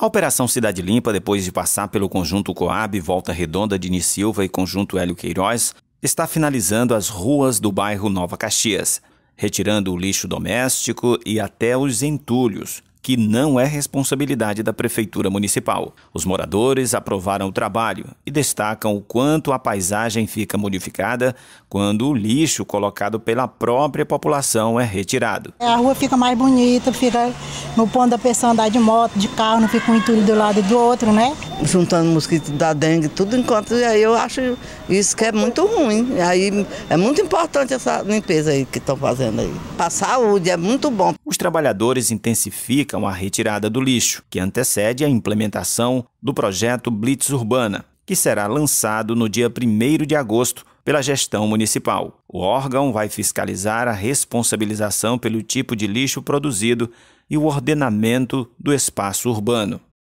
A Operação Cidade Limpa, depois de passar pelo Conjunto Coab, Volta Redonda, Dini Silva e Conjunto Hélio Queiroz, está finalizando as ruas do bairro Nova Caxias, retirando o lixo doméstico e até os entulhos, que não é responsabilidade da Prefeitura Municipal. Os moradores aprovaram o trabalho e destacam o quanto a paisagem fica modificada quando o lixo colocado pela própria população é retirado. É, a rua fica mais bonita, fica no ponto da pessoa andar de moto, de carro, não fica um entulho do lado do outro, né? Juntando mosquito da dengue, tudo enquanto. E aí eu acho isso que é muito ruim. E aí é muito importante essa limpeza aí que estão fazendo aí. Para a saúde, é muito bom. Os trabalhadores intensificam indicam a retirada do lixo, que antecede a implementação do projeto Blitz Urbana, que será lançado no dia 1 de agosto pela gestão municipal. O órgão vai fiscalizar a responsabilização pelo tipo de lixo produzido e o ordenamento do espaço urbano.